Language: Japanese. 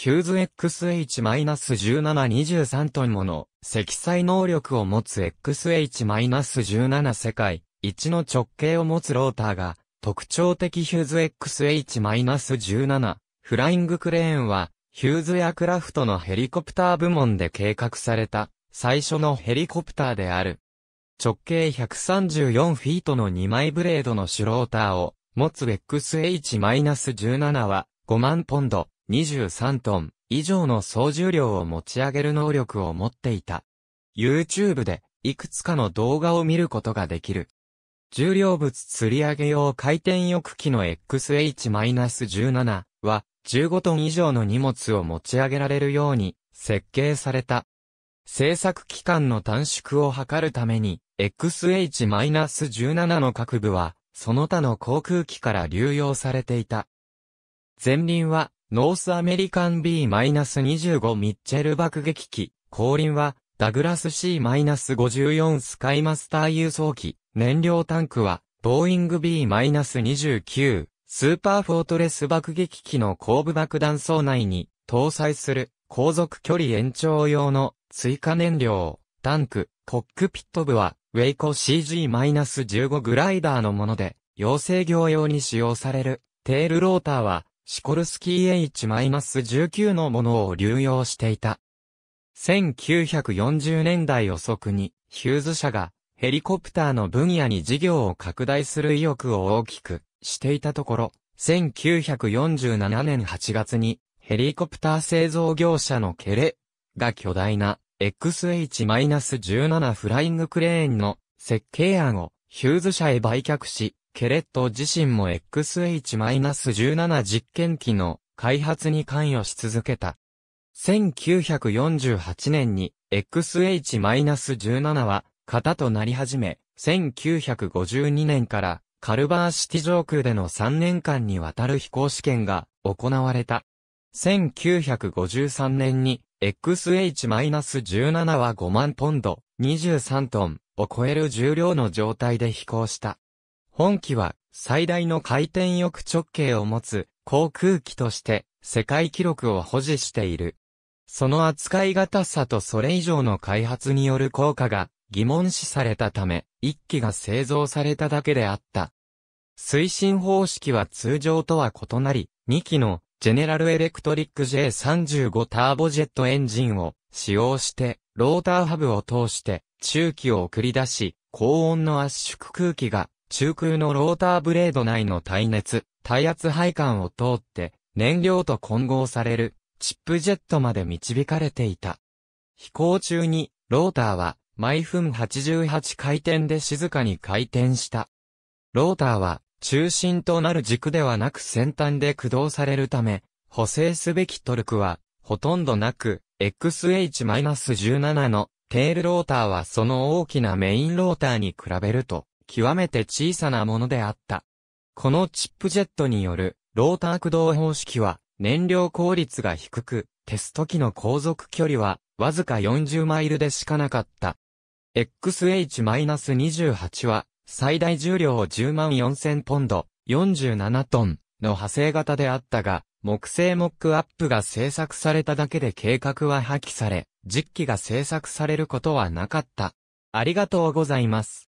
ヒューズ XH-1723 トンもの積載能力を持つ XH-17 世界1の直径を持つローターが特徴的ヒューズ XH-17 フライングクレーンはヒューズエアクラフトのヘリコプター部門で計画された最初のヘリコプターである。直径134フィートの2枚ブレードのシュローターを持つ XH-17 は5万ポンド、23トン以上の総重量を持ち上げる能力を持っていた。YouTube でいくつかの動画を見ることができる。重量物吊り上げ用回転翼機の XH-17 は15トン以上の荷物を持ち上げられるように設計された。制作期間の短縮を図るために XH-17 の各部はその他の航空機から流用されていた。前輪はノースアメリカン B-25 ミッチェル爆撃機、後輪は、ダグラス C-54 スカイマスター輸送機、燃料タンクは、ボーイング B-29、スーパーフォートレス爆撃機の後部爆弾層内に、搭載する、航続距離延長用の、追加燃料、タンク、コックピット部は、ウェイコ CG-15 グライダーのもので、養成業用に使用される、テールローターは、シコルスキー H-19 のものを流用していた。1940年代遅くに、ヒューズ社がヘリコプターの分野に事業を拡大する意欲を大きくしていたところ、1947年8月にヘリコプター製造業者のケレが巨大な XH-17 フライングクレーンの設計案をヒューズ社へ売却し、ケレット自身も XH-17 実験機の開発に関与し続けた。1948年に XH-17 は型となり始め、1952年からカルバーシティ上空での3年間にわたる飛行試験が行われた。1953年に XH-17 は5万ポンド、23トンを超える重量の状態で飛行した。本機は最大の回転翼直径を持つ航空機として世界記録を保持している。その扱いがたさとそれ以上の開発による効果が疑問視されたため、一機が製造されただけであった。推進方式は通常とは異なり、2機のジェネラルエレクトリック J35 ターボジェットエンジンを使用して、ローターハブを通して中気を送り出し、高温の圧縮空気が中空のローターブレード内の耐熱、耐圧配管を通って、燃料と混合される、チップジェットまで導かれていた。飛行中に、ローターは、毎分88回転で静かに回転した。ローターは、中心となる軸ではなく先端で駆動されるため、補正すべきトルクは、ほとんどなく、XH-17 のテールローターはその大きなメインローターに比べると、極めて小さなものであった。このチップジェットによるローター駆動方式は燃料効率が低く、テスト機の航続距離はわずか40マイルでしかなかった。XH-28 は最大重量10万4000ポンド、47トンの派生型であったが、木製モックアップが制作されただけで計画は破棄され、実機が制作されることはなかった。ありがとうございます。